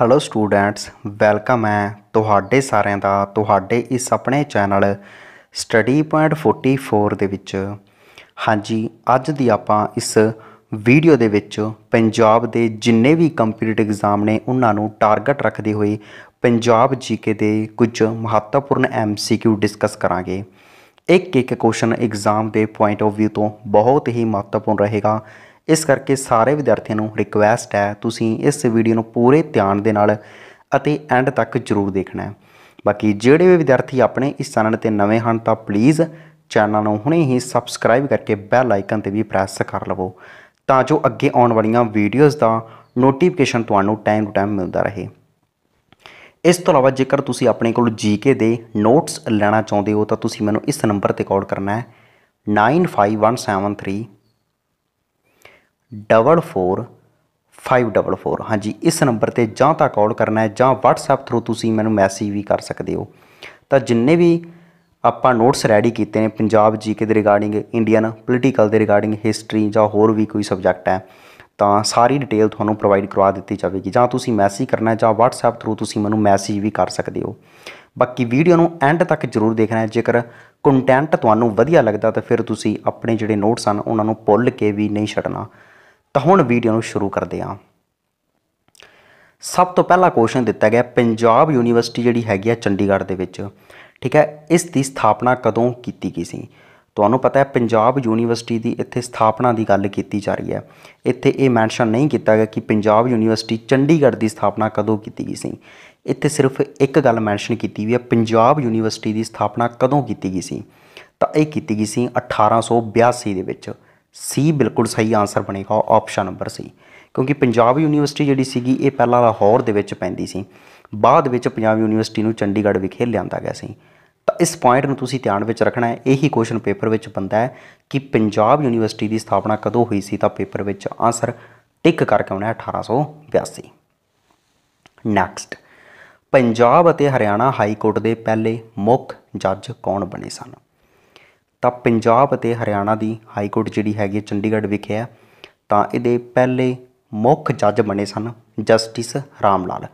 hello students welcome ਹੈ ਤੁਹਾਡੇ ਸਾਰਿਆਂ ਦਾ ਤੁਹਾਡੇ ਇਸ ਆਪਣੇ ਚੈਨਲ ਸਟੱਡੀ ਪੁਆਇੰਟ 44 ਦੇ ਵਿੱਚ ਹਾਂਜੀ ਅੱਜ ਦੀ ਆਪਾਂ ਇਸ ਵੀਡੀਓ ਦੇ ਵਿੱਚ ਪੰਜਾਬ ਦੇ ਜਿੰਨੇ ਵੀ ਕੰਪੀਟੀਟਿਵ ਐਗਜ਼ਾਮ ਨੇ ਉਹਨਾਂ ਨੂੰ ਟਾਰਗੇਟ ਰੱਖਦੇ ਹੋਏ ਪੰਜਾਬ ਜੀਕੇ ਦੇ ਕੁਝ ਮਹੱਤਵਪੂਰਨ ਐਮਸੀਕਿਊ ਡਿਸਕਸ ਕਰਾਂਗੇ ਇੱਕ ਇੱਕ ਕੁਐਸਚਨ ਐਗਜ਼ਾਮ ਦੇ ਪੁਆਇੰਟ ਆਫ View ਤੋਂ ਬਹੁਤ ਹੀ ਮਹੱਤਵਪੂਰਨ ਰਹੇਗਾ ਇਸ ਕਰਕੇ ਸਾਰੇ ਵਿਦਿਆਰਥੀਆਂ ਨੂੰ ਰਿਕਵੈਸਟ ਹੈ ਤੁਸੀਂ ਇਸ ਵੀਡੀਓ ਨੂੰ ਪੂਰੇ ਧਿਆਨ ਦੇ ਨਾਲ ਅਤੇ ਐਂਡ ਤੱਕ ਜ਼ਰੂਰ ਦੇਖਣਾ ਹੈ ਬਾਕੀ ਜਿਹੜੇ ਵੀ ਵਿਦਿਆਰਥੀ ਆਪਣੇ ਇਸ ਚੈਨਲ ਤੇ ਨਵੇਂ ਹਨ ਤਾਂ ਪਲੀਜ਼ ਚੈਨਲ ਨੂੰ ਹੁਣੇ ਹੀ ਸਬਸਕ੍ਰਾਈਬ ਕਰਕੇ ਬੈਲ ਆਈਕਨ ਤੇ ਵੀ ਪ੍ਰੈਸ ਕਰ ਲਵੋ ਤਾਂ ਜੋ ਅੱਗੇ ਆਉਣ ਵਾਲੀਆਂ ਵੀਡੀਓਜ਼ ਦਾ ਨੋਟੀਫਿਕੇਸ਼ਨ ਤੁਹਾਨੂੰ ਟਾਈਮ ਟੂ ਟਾਈਮ ਮਿਲਦਾ ਰਹੇ ਇਸ ਤੋਂ ਇਲਾਵਾ ਜੇਕਰ ਤੁਸੀਂ ਆਪਣੇ ਕੋਲ ਜੀਕੇ ਦੇ ਨੋਟਸ ਲੈਣਾ ਚਾਹੁੰਦੇ ਹੋ ਤਾਂ ਤੁਸੀਂ ਮੈਨੂੰ ਇਸ ਨੰਬਰ ਤੇ ਕਾਲ ਕਰਨਾ ਹੈ 95173 44 544 ਹਾਂਜੀ ਇਸ ਨੰਬਰ ਤੇ ਜਾਂ ਤਾਂ ਕਾਲ ਕਰਨਾ ਹੈ ਜਾਂ WhatsApp ਥਰੂ ਤੁਸੀਂ ਮੈਨੂੰ ਮੈਸੇਜ ਵੀ ਕਰ ਸਕਦੇ ਹੋ ਤਾਂ ਜਿੰਨੇ ਵੀ ਆਪਾਂ ਨੋਟਸ ਰੈਡੀ ਕੀਤੇ ਨੇ ਪੰਜਾਬ ਜੀਕੇ ਦੇ ਰਿਗਾਰਡਿੰਗ ਇੰਡੀਅਨ ਪੋਲੀਟੀਕਲ ਦੇ ਰਿਗਾਰਡਿੰਗ ਹਿਸਟਰੀ ਜਾਂ ਹੋਰ ਵੀ ਕੋਈ ਸਬਜੈਕਟ ਹੈ ਤਾਂ ਸਾਰੀ ਡਿਟੇਲ ਤੁਹਾਨੂੰ ਪ੍ਰੋਵਾਈਡ ਕਰਵਾ ਦਿੱਤੀ ਜਾਵੇਗੀ ਜਾਂ ਤੁਸੀਂ ਮੈਸੇਜ ਕਰਨਾ ਜਾਂ WhatsApp ਥਰੂ ਤੁਸੀਂ ਮੈਨੂੰ ਮੈਸੇਜ ਵੀ ਕਰ ਸਕਦੇ ਹੋ ਬਾਕੀ ਵੀਡੀਓ ਨੂੰ ਐਂਡ ਤੱਕ ਜ਼ਰੂਰ ਦੇਖਣਾ ਹੈ ਜੇਕਰ ਕੰਟੈਂਟ ਤੁਹਾਨੂੰ ਵਧੀਆ ਲੱਗਦਾ ਤਾਂ ਫਿਰ ਤੁਸੀਂ ਆਪਣੇ ਜਿਹੜੇ ਨੋਟਸ ਹਨ ਉਹਨਾਂ ਨੂੰ ਭੁੱਲ ਕੇ ਵੀ ਨਹੀਂ ਛੱਡਣਾ ਤਾਂ ਹੁਣ ਵੀਡੀਓ ਨੂੰ ਸ਼ੁਰੂ ਕਰਦੇ ਹਾਂ ਸਭ ਤੋਂ ਪਹਿਲਾ ਕੁਐਸਚਨ ਦਿੱਤਾ ਗਿਆ ਪੰਜਾਬ ਯੂਨੀਵਰਸਿਟੀ ਜਿਹੜੀ ਹੈਗੀ ਆ ਚੰਡੀਗੜ੍ਹ ਦੇ ਵਿੱਚ ਠੀਕ ਹੈ ਇਸ ਦੀ ਸਥਾਪਨਾ ਕਦੋਂ ਕੀਤੀ ਗਈ ਸੀ ਤੁਹਾਨੂੰ ਪਤਾ ਹੈ ਪੰਜਾਬ ਯੂਨੀਵਰਸਿਟੀ ਦੀ ਇੱਥੇ ਸਥਾਪਨਾ ਦੀ ਗੱਲ ਕੀਤੀ ਜਾ ਰਹੀ ਹੈ ਇੱਥੇ ਇਹ ਮੈਂਸ਼ਨ ਨਹੀਂ ਕੀਤਾ ਗਿਆ ਕਿ ਪੰਜਾਬ ਯੂਨੀਵਰਸਿਟੀ ਚੰਡੀਗੜ੍ਹ ਦੀ ਸਥਾਪਨਾ ਕਦੋਂ ਕੀਤੀ ਗਈ ਸੀ ਇੱਥੇ ਸਿਰਫ ਇੱਕ ਗੱਲ ਮੈਂਸ਼ਨ ਕੀਤੀ ਹੋਈ ਹੈ ਪੰਜਾਬ ਯੂਨੀਵਰਸਿਟੀ ਦੀ ਸਥਾਪਨਾ ਕਦੋਂ ਕੀਤੀ ਗਈ ਸੀ ਤਾਂ ਇਹ ਕੀਤੀ ਗਈ ਸੀ 1882 ਦੇ ਵਿੱਚ ਸੀ ਬਿਲਕੁਲ ਸਹੀ ਆਨਸਰ ਬਣੇਗਾ ਆਪਸ਼ਨ ਨੰਬਰ ਸੀ ਕਿਉਂਕਿ ਪੰਜਾਬ ਯੂਨੀਵਰਸਿਟੀ ਜਿਹੜੀ ਸੀਗੀ ਇਹ ਪਹਿਲਾਂ ਲਾਹੌਰ ਦੇ ਵਿੱਚ ਪੈਂਦੀ ਸੀ ਬਾਅਦ ਵਿੱਚ ਪੰਜਾਬ ਯੂਨੀਵਰਸਿਟੀ ਨੂੰ ਚੰਡੀਗੜ੍ਹ ਵਿਖੇ ਲਿਆਂਦਾ ਗਿਆ ਸੀ ਤਾਂ ਇਸ ਪੁਆਇੰਟ ਨੂੰ ਤੁਸੀਂ ਧਿਆਨ ਵਿੱਚ ਰੱਖਣਾ ਹੈ ਇਹੀ ਕੁਐਸਚਨ ਪੇਪਰ ਵਿੱਚ ਬੰਦਾ ਹੈ ਕਿ ਪੰਜਾਬ ਯੂਨੀਵਰਸਿਟੀ ਦੀ ਸਥਾਪਨਾ ਕਦੋਂ ਹੋਈ ਸੀ ਤਾਂ ਪੇਪਰ ਵਿੱਚ ਆਨਸਰ ਟਿਕ ਕਰਕੇ ਆਉਣਾ ਹੈ 1882 ਨੈਕਸਟ ਪੰਜਾਬ ਅਤੇ ਹਰਿਆਣਾ ਹਾਈ ਕੋਰਟ ਦੇ ਪਹਿਲੇ ਮੁੱਖ ਜੱਜ ਕੌਣ ਬਣੇ ਸਨ ਤਾਂ ਪੰਜਾਬ ਅਤੇ ਹਰਿਆਣਾ ਦੀ ਹਾਈ ਕੋਰਟ ਜਿਹੜੀ ਹੈਗੀ ਚੰਡੀਗੜ੍ਹ ਵਿਖੇ ਆ ਤਾਂ ਇਹਦੇ ਪਹਿਲੇ ਮੁੱਖ ਜੱਜ ਬਣੇ ਸਨ ਜਸਟਿਸ ਰਾਮ ਲਾਲ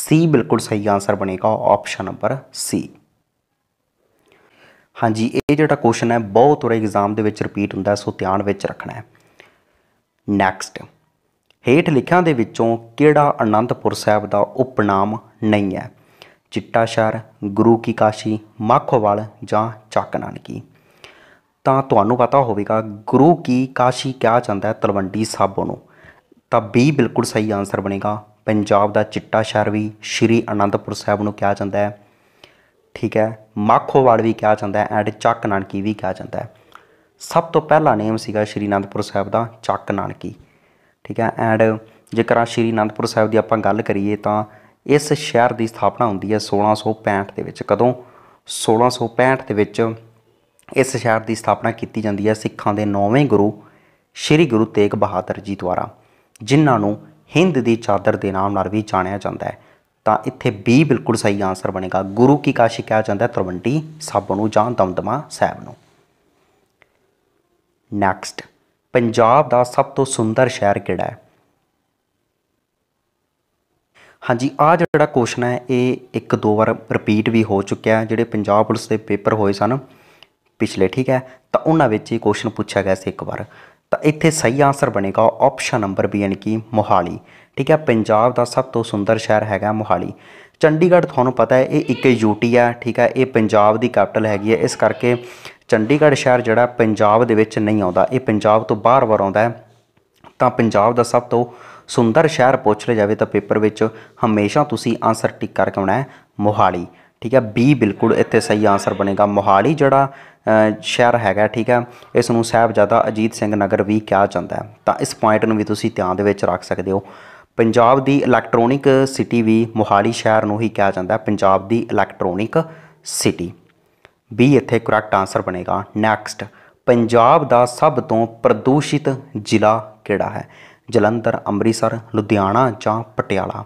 ਸੀ ਬਿਲਕੁਲ ਸਹੀ ਆਨਸਰ ਬਣੇਗਾ ਆਪਸ਼ਨ ਨੰਬਰ ਸੀ ਹਾਂਜੀ ਇਹ ਜਿਹੜਾ ਕੁਐਸਚਨ ਹੈ ਬਹੁਤ ਵਾਰ ਐਗਜ਼ਾਮ ਦੇ ਵਿੱਚ ਰਿਪੀਟ ਹੁੰਦਾ ਸੋ ਧਿਆਨ ਵਿੱਚ ਰੱਖਣਾ ਹੈ ਨੈਕਸਟ ਹੇਠ ਲਿਖਿਆਂ ਦੇ ਵਿੱਚੋਂ ਕਿਹੜਾ ਅਨੰਦਪੁਰ ਸਾਹਿਬ ਦਾ ਉਪਨਾਮ ਨਹੀਂ ਹੈ ਚਿੱਟਾ ਸ਼ਹਿਰ ਗੁਰੂ ਕੀ ਕਾਸ਼ੀ ਮੱਖੋਵਾਲ ਜਾਂ ਚੱਕ ਨਾਨਕੀ ਤਾਂ ਤੁਹਾਨੂੰ ਪਤਾ ਹੋਵੇਗਾ ਗੁਰੂ ਕੀ ਕਾਸ਼ੀ ਕਿਹਾ ਜਾਂਦਾ ਹੈ ਤਲਵੰਡੀ ਸਾਬੋ ਨੂੰ ਤਾਂ ਬੀ ਬਿਲਕੁਲ ਸਹੀ ਆਨਸਰ ਬਣੇਗਾ ਪੰਜਾਬ ਦਾ ਚਿੱਟਾ ਸ਼ਹਿਰ ਵੀ ਸ਼੍ਰੀ ਅਨੰਦਪੁਰ ਸਾਹਿਬ ਨੂੰ ਕਿਹਾ ਜਾਂਦਾ ਹੈ ਠੀਕ ਹੈ ਮਾਖੋਵਾੜ ਵੀ ਕਿਹਾ ਜਾਂਦਾ ਹੈ ਐਂਡ ਚੱਕ ਨਾਨਕੀ ਵੀ ਕਿਹਾ ਜਾਂਦਾ ਹੈ ਸਭ ਤੋਂ ਪਹਿਲਾ ਨੇਮ ਸੀਗਾ ਸ਼੍ਰੀ ਅਨੰਦਪੁਰ ਸਾਹਿਬ ਦਾ ਚੱਕ ਨਾਨਕੀ ਠੀਕ ਹੈ ਐਂਡ ਜੇਕਰ ਆ ਸ਼੍ਰੀ ਅਨੰਦਪੁਰ ਸਾਹਿਬ ਦੀ ਆਪਾਂ ਗੱਲ ਕਰੀਏ ਤਾਂ ਇਸ ਸ਼ਹਿਰ ਦੀ ਸਥਾਪਨਾ ਹੁੰਦੀ ਹੈ 1665 ਦੇ ਵਿੱਚ ਕਦੋਂ 1665 ਦੇ ਵਿੱਚ ਇਸ ਸ਼ਹਿਰ ਦੀ ਸਥਾਪਨਾ ਕੀਤੀ ਜਾਂਦੀ ਹੈ ਸਿੱਖਾਂ ਦੇ ਨੌਵੇਂ ਗੁਰੂ ਸ਼੍ਰੀ ਗੁਰੂ ਤੇਗ ਬਹਾਦਰ ਜੀ ਦੁਆਰਾ ਜਿਨ੍ਹਾਂ ਨੂੰ ਹਿੰਦ ਦੀ ਚਾਦਰ ਦੇ ਨਾਮ ਨਾਲ ਵੀ ਜਾਣਿਆ ਜਾਂਦਾ ਹੈ ਤਾਂ ਇੱਥੇ B ਬਿਲਕੁਲ ਸਹੀ ਆਨਸਰ ਬਣੇਗਾ ਗੁਰੂ ਕੀ ਕਾਸ਼ੀ ਕਿਹਾ ਜਾਂਦਾ ਤਰਵੰਡੀ ਸਭ ਨੂੰ ਜਾਂ ਦਮਦਮਾ ਸਾਹਿਬ ਨੂੰ ਨੈਕਸਟ ਪੰਜਾਬ ਦਾ ਸਭ ਤੋਂ ਸੁੰਦਰ ਸ਼ਹਿਰ ਕਿਹੜਾ ਹੈ ਹਾਂਜੀ ਆ ਜਿਹੜਾ ਕੁਐਸਚਨ ਹੈ ਇਹ ਇੱਕ ਦੋ ਵਾਰ ਰਿਪੀਟ ਵੀ ਹੋ ਚੁੱਕਿਆ ਜਿਹੜੇ ਪੰਜਾਬ ਪੁਲਿਸ ਦੇ ਪੇਪਰ ਹੋਏ ਸਨ ਪਿਛਲੇ ਠੀਕ ਹੈ ਤਾਂ ਉਹਨਾਂ ਵਿੱਚ ਇਹ ਕੁਐਸਚਨ ਪੁੱਛਿਆ ਗਿਆ ਸੀ ਇੱਕ ਵਾਰ ਤਾਂ ਇੱਥੇ ਸਹੀ ਆਨਸਰ ਬਣੇਗਾ ਆਪਸ਼ਨ ਨੰਬਰ ਬੀ ਯਾਨੀ ਕਿ ਮੋਹਾਲੀ ਠੀਕ ਹੈ ਪੰਜਾਬ ਦਾ ਸਭ ਤੋਂ ਸੁੰਦਰ ਸ਼ਹਿਰ ਹੈਗਾ ਮੋਹਾਲੀ ਚੰਡੀਗੜ੍ਹ ਤੁਹਾਨੂੰ ਪਤਾ ਹੈ ਇਹ ਇੱਕ ਯੂਟੀ ਹੈ ਠੀਕ ਹੈ ਇਹ ਪੰਜਾਬ ਦੀ ਕੈਪੀਟਲ ਹੈਗੀ ਹੈ ਇਸ ਕਰਕੇ ਚੰਡੀਗੜ੍ਹ ਸ਼ਹਿਰ ਜਿਹੜਾ ਪੰਜਾਬ ਦੇ ਵਿੱਚ ਨਹੀਂ ਆਉਂਦਾ ਇਹ ਪੰਜਾਬ ਤੋਂ ਬਾਹਰ ਵਾਰ ਆਉਂਦਾ ਹੈ ਤਾਂ ਪੰਜਾਬ ਦਾ ਸਭ ਤੋਂ ਸੁੰਦਰ ਸ਼ਹਿਰ ਪੁੱਛ ਲਿਆ ਜਾਵੇ ਤਾਂ ਪੇਪਰ ਵਿੱਚ ਹਮੇਸ਼ਾ ਤੁਸੀਂ ਆਨਸਰ ਟਿਕ ਕਰਕੇ ਆਉਣਾ ਹੈ ਮੋਹਾਲੀ ਠੀਕ ਹੈ ਬੀ ਬਿਲਕੁਲ ਇੱਥੇ ਸਹੀ ਆਨਸਰ ਬਣੇਗਾ ਮੋਹਾਲੀ ਜਿਹੜਾ ਸ਼ਹਿਰ ਹੈਗਾ ਠੀਕ ਹੈ ਇਸ ਨੂੰ ਜਦਾ ਅਜੀਤ ਸਿੰਘ ਨਗਰ ਵੀ ਕਿਹਾ ਜਾਂਦਾ ਤਾਂ ਇਸ ਪੁਆਇੰਟ ਨੂੰ ਵੀ ਤੁਸੀਂ ਧਿਆਨ ਦੇ ਵਿੱਚ ਰੱਖ ਸਕਦੇ ਹੋ ਪੰਜਾਬ ਦੀ ਇਲੈਕਟ੍ਰੋਨਿਕ ਸਿਟੀ ਵੀ ਮੋਹਾਲੀ ਸ਼ਹਿਰ ਨੂੰ ਹੀ ਕਿਹਾ ਜਾਂਦਾ ਪੰਜਾਬ ਦੀ ਇਲੈਕਟ੍ਰੋਨਿਕ ਸਿਟੀ ਬੀ ਇੱਥੇ ਕਰੈਕਟ ਆਨਸਰ ਬਣੇਗਾ ਨੈਕਸਟ ਪੰਜਾਬ ਦਾ ਸਭ ਤੋਂ ਪ੍ਰਦੂਸ਼ਿਤ ਜ਼ਿਲ੍ਹਾ ਕਿਹੜਾ ਹੈ ਜਲੰਧਰ ਅੰਮ੍ਰਿਤਸਰ ਲੁਧਿਆਣਾ ਜਾਂ ਪਟਿਆਲਾ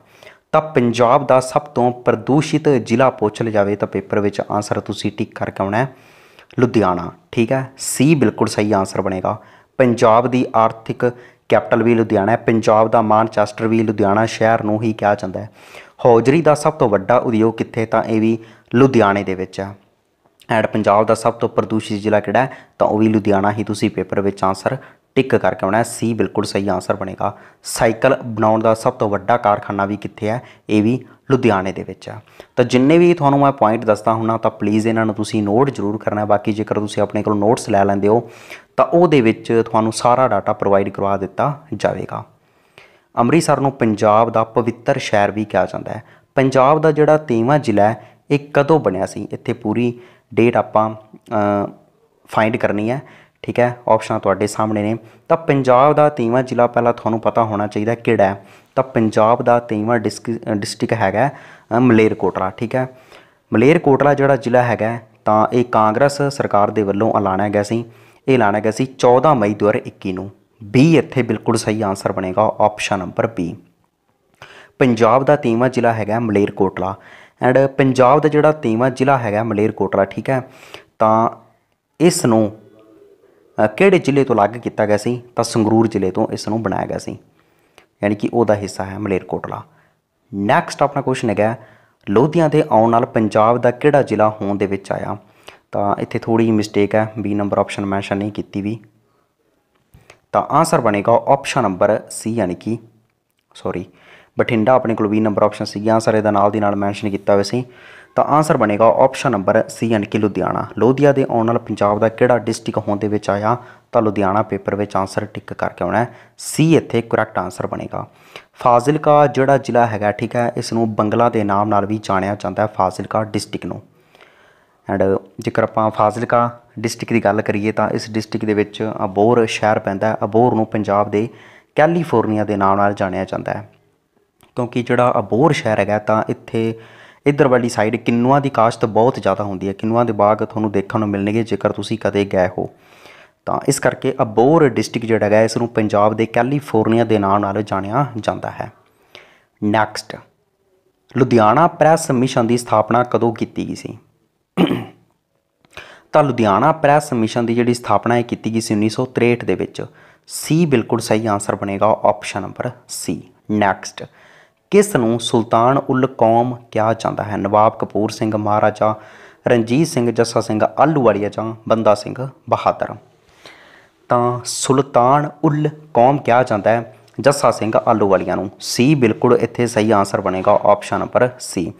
ਤਾਂ ਪੰਜਾਬ ਦਾ ਸਭ ਤੋਂ ਪ੍ਰਦੂਸ਼ਿਤ ਜ਼ਿਲ੍ਹਾ ਪੁੱਛ ਲਿਆ ਜਾਵੇ ਤਾਂ ਪੇਪਰ ਵਿੱਚ ਆਨਸਰ ਤੁਸੀਂ ਟਿਕ ਕਰਕੇ ਆਉਣਾ ਹੈ ਲੁਧਿਆਣਾ ਠੀਕ ਹੈ ਸੀ ਬਿਲਕੁਲ ਸਹੀ ਆਨਸਰ ਬਣੇਗਾ ਪੰਜਾਬ ਦੀ ਆਰਥਿਕ ਕੈਪੀਟਲ ਵੀ ਲੁਧਿਆਣਾ ਹੈ ਪੰਜਾਬ ਦਾ ਮਾਨਚੈਸਟਰ ਵੀ ਲੁਧਿਆਣਾ ਸ਼ਹਿਰ ਨੂੰ ਹੀ ਕਿਹਾ ਜਾਂਦਾ ਹੈ ਹੌਜਰੀ ਦਾ ਸਭ ਤੋਂ ਵੱਡਾ ਉਦਯੋਗ ਕਿੱਥੇ ਤਾਂ ਇਹ ਵੀ ਲੁਧਿਆਣੇ ਦੇ ਵਿੱਚ ਹੈ ਐਂਡ ਪੰਜਾਬ ਦਾ ਸਭ ਤੋਂ ਪ੍ਰਦੂਸ਼ਿਤ ਜ਼ਿਲ੍ਹਾ ਕਿਹੜਾ ਹੈ ਤਾਂ ਉਹ ਵੀ ਲੁਧਿਆਣਾ ਹੀ ਤੁਸੀਂ ਪੇਪਰ ਵਿੱਚ ਆਨਸਰ ਟਿਕ ਕਰਕੇ ਆਉਣਾ ਸੀ ਬਿਲਕੁਲ ਸਹੀ ਆਨਸਰ ਬਣੇਗਾ ਸਾਈਕਲ ਬਣਾਉਣ ਦਾ ਸਭ ਤੋਂ ਵੱਡਾ ਕਾਰਖਾਨਾ ਵੀ ਕਿੱਥੇ ਹੈ ਇਹ ਵੀ ਲੁਧਿਆਣੇ ਦੇ ਵਿੱਚ ਆ ਤਾਂ ਜਿੰਨੇ ਵੀ ਤੁਹਾਨੂੰ ਮੈਂ ਪੁਆਇੰਟ ਦੱਸਦਾ ਹੁਣਾ ਤਾਂ ਪਲੀਜ਼ ਇਹਨਾਂ ਨੂੰ ਤੁਸੀਂ ਨੋਟ ਜ਼ਰੂਰ ਕਰਨਾ ਬਾਕੀ ਜੇਕਰ ਤੁਸੀਂ ਆਪਣੇ ਕੋਲ ਨੋਟਸ ਲੈ ਲੈਂਦੇ ਹੋ ਤਾਂ ਉਹਦੇ ਵਿੱਚ ਤੁਹਾਨੂੰ ਸਾਰਾ ਡਾਟਾ ਪ੍ਰੋਵਾਈਡ ਕਰਵਾ ਦਿੱਤਾ ਜਾਵੇਗਾ ਅੰਮ੍ਰਿਤਸਰ ਨੂੰ ਪੰਜਾਬ ਦਾ ਪਵਿੱਤਰ ਸ਼ਹਿਰ ਵੀ ਕਿਹਾ ਜਾਂਦਾ ਹੈ ਪੰਜਾਬ ਦਾ ਜਿਹੜਾ 13ਵਾਂ ਜ਼ਿਲ੍ਹਾ ਹੈ ਇਹ ਕਦੋਂ ਬਣਿਆ ਸੀ ਇੱਥੇ ਪੂਰੀ ਡੇਟ ਆਪਾਂ ਫਾਈਂਡ ਕਰਨੀ ਹੈ ਠੀਕ ਹੈ ਆਪਸ਼ਨਾਂ ਤੁਹਾਡੇ ਸਾਹਮਣੇ ਨੇ ਤਾਂ ਪੰਜਾਬ ਦਾ ਤੀਵਾਂ ਜ਼ਿਲ੍ਹਾ ਪਹਿਲਾਂ ਤੁਹਾਨੂੰ ਪਤਾ ਹੋਣਾ ਚਾਹੀਦਾ ਕਿਹੜਾ ਹੈ ਤਾਂ ਪੰਜਾਬ ਦਾ ਤੀਵਾਂ ਡਿਸਟ੍ਰਿਕਟ ਹੈਗਾ ਮਲੇਰਕੋਟਲਾ ਠੀਕ ਹੈ ਮਲੇਰਕੋਟਲਾ ਜਿਹੜਾ ਜ਼ਿਲ੍ਹਾ ਹੈਗਾ ਤਾਂ ਇਹ ਕਾਂਗਰਸ ਸਰਕਾਰ ਦੇ ਵੱਲੋਂ ਐਲਾਨਿਆ ਗਿਆ ਸੀ ਇਹ ਐਲਾਨਿਆ ਗਿਆ ਸੀ 14 ਮਈ 2021 ਨੂੰ B ਇੱਥੇ ਬਿਲਕੁਲ ਸਹੀ ਆਨਸਰ ਬਣੇਗਾ ਆਪਸ਼ਨ ਨੰਬਰ B ਪੰਜਾਬ ਦਾ ਤੀਵਾਂ ਜ਼ਿਲ੍ਹਾ ਹੈਗਾ ਮਲੇਰਕੋਟਲਾ ਐਂਡ ਪੰਜਾਬ ਦਾ ਜਿਹੜਾ ਤੀਵਾਂ ਜ਼ਿਲ੍ਹਾ ਹੈਗਾ ਮਲੇਰਕੋਟਲਾ ਠੀਕ ਹੈ ਤਾਂ ਇਸ ਨੂੰ ਕਿਹੜੇ ਜ਼ਿਲ੍ਹੇ ਤੋਂ ਅਲੱਗ ਕੀਤਾ ਗਿਆ ਸੀ ਤਾਂ ਸੰਗਰੂਰ ਜ਼ਿਲ੍ਹੇ ਤੋਂ ਇਸ ਨੂੰ ਬਣਾਇਆ ਗਿਆ ਸੀ ਯਾਨੀ ਕਿ ਉਹਦਾ ਹਿੱਸਾ ਹੈ ਮਲੇਰਕੋਟਲਾ ਨੈਕਸਟ ਆਪਣਾ ਕੁਐਸਚਨ ਹੈਗਾ ਲੋਧੀਆਂ ਦੇ ਆਉਣ ਨਾਲ ਪੰਜਾਬ ਦਾ ਕਿਹੜਾ ਜ਼ਿਲ੍ਹਾ ਹੋਣ ਦੇ ਵਿੱਚ ਆਇਆ ਤਾਂ ਇੱਥੇ ਥੋੜੀ ਜਿਹੀ ਮਿਸਟੇਕ ਹੈ ਬੀ ਨੰਬਰ ਆਪਸ਼ਨ ਮੈਂਸ਼ਨ ਨਹੀਂ ਕੀਤੀ ਵੀ ਤਾਂ ਆਨਸਰ ਬਣੇਗਾ ਆਪਸ਼ਨ ਨੰਬਰ ਸੀ ਯਾਨੀ ਕਿ ਸੌਰੀ ਬਠਿੰਡਾ ਆਪਣੇ ਕੋਲ ਵੀ ਨੰਬਰ ਆਪਸ਼ਨ ਸੀ ਆਨਸਰ ਇਹਦਾ ਨਾਲ ਦੀ ਨਾਲ ਮੈਂਸ਼ਨ ਕੀਤਾ ਹੋਇਆ ਸੀ ਤਾਂ ਆਨਸਰ ਬਣੇਗਾ ਆਪਸ਼ਨ ਨੰਬਰ ਸੀ ਐਂਡ ਕਿ ਲੁਧਿਆਣਾ ਲੋਧੀਆ ਦੇ ਆਉਣ ਨਾਲ ਪੰਜਾਬ ਦਾ ਕਿਹੜਾ ਡਿਸਟ੍ਰਿਕਟ ਹੋਣ ਦੇ ਵਿੱਚ ਆਇਆ ਤਾਂ ਲੁਧਿਆਣਾ ਪੇਪਰ ਵਿੱਚ ਆਨਸਰ ਟਿਕ ਕਰਕੇ ਆਉਣਾ ਹੈ ਸੀ ਇੱਥੇ ਕਰੈਕਟ ਆਨਸਰ ਬਣੇਗਾ ਫਾਜ਼ਿਲਕਾ ਜਿਹੜਾ ਜ਼ਿਲ੍ਹਾ ਹੈਗਾ ਠੀਕ ਹੈ ਇਸ ਨੂੰ ਬੰਗਲਾ ਦੇ ਨਾਮ ਨਾਲ ਵੀ ਜਾਣਿਆ ਜਾਂਦਾ ਹੈ ਫਾਜ਼ਿਲਕਾ ਡਿਸਟ੍ਰਿਕਟ ਨੂੰ ਐਂਡ ਜੇਕਰ ਆਪਾਂ ਫਾਜ਼ਿਲਕਾ ਡਿਸਟ੍ਰਿਕਟ ਦੀ ਗੱਲ ਕਰੀਏ ਤਾਂ ਇਸ ਡਿਸਟ੍ਰਿਕਟ ਦੇ ਵਿੱਚ ਅਬੋਰ ਸ਼ਹਿਰ ਪੈਂਦਾ ਅਬੋਰ ਨੂੰ ਪੰਜਾਬ ਦੇ ਕੈਲੀਫੋਰਨੀਆ ਦੇ ਨਾਮ ਨਾਲ ਜਾਣਿਆ ਜਾਂਦਾ ਹੈ ਕਿਉਂਕਿ ਜਿਹੜਾ ਅਬੋਰ ਸ਼ਹਿਰ ਹੈਗਾ ਤਾਂ ਇੱਥੇ ਇਧਰ ਵਾਲੀ ਸਾਈਡ ਕਿੰਨੂਆਂ ਦੀ ਕਾਸ਼ਤ ਬਹੁਤ ਜ਼ਿਆਦਾ ਹੁੰਦੀ ਹੈ ਕਿੰਨੂਆਂ ਦੇ ਬਾਗ ਤੁਹਾਨੂੰ ਦੇਖਣ ਨੂੰ ਮਿਲਣਗੇ ਜੇਕਰ ਤੁਸੀਂ ਕਦੇ ਗਏ ਹੋ ਤਾਂ ਇਸ ਕਰਕੇ ਅਬੋਰ ਡਿਸਟ੍ਰਿਕਟ ਜਿਹੜਾ ਹੈ ਇਸ ਨੂੰ ਪੰਜਾਬ ਦੇ ਕੈਲੀਫੋਰਨੀਆ ਦੇ ਨਾਮ ਨਾਲ ਜਾਣਿਆ ਜਾਂਦਾ ਹੈ ਨੈਕਸਟ ਲੁਧਿਆਣਾ ਪ੍ਰੈਸ ਮਿਸ਼ਨ ਦੀ ਸਥਾਪਨਾ ਕਦੋਂ ਕੀਤੀ ਗਈ ਸੀ ਤਾਂ ਲੁਧਿਆਣਾ ਪ੍ਰੈਸ ਮਿਸ਼ਨ ਦੀ ਜਿਹੜੀ ਸਥਾਪਨਾ ਹੈ ਕੀਤੀ ਗਈ ਸੀ 1963 ਦੇ ਵਿੱਚ ਸੀ ਬਿਲਕੁਲ ਸਹੀ ਆਨਸਰ ਬਣੇਗਾ ਆਪਸ਼ਨ ਨੰਬਰ ਸੀ ਨੈਕਸਟ ਕਿਸ ਨੂੰ ਸੁਲਤਾਨ ਉਲ ਕੌਮ ਕਿਹਾ ਜਾਂਦਾ ਹੈ ਨਵਾਬ ਕਪੂਰ ਸਿੰਘ ਮਹਾਰਾਜਾ ਰਣਜੀਤ ਸਿੰਘ ਜੱਸਾ ਸਿੰਘ ਆਲੂਵਾਲੀਆ ਜਾਂ ਬੰਦਾ ਸਿੰਘ ਬਹਾਦਰ ਤਾਂ ਸੁਲਤਾਨ ਉਲ ਕੌਮ ਕਿਹਾ ਜਾਂਦਾ ਹੈ ਜੱਸਾ ਸਿੰਘ ਆਲੂਵਾਲੀਆ ਨੂੰ ਸੀ ਬਿਲਕੁਲ ਇੱਥੇ ਸਹੀ ਆਨਸਰ ਬਣੇਗਾ ਆਪਸ਼ਨ ਨੰਬਰ ਸੀ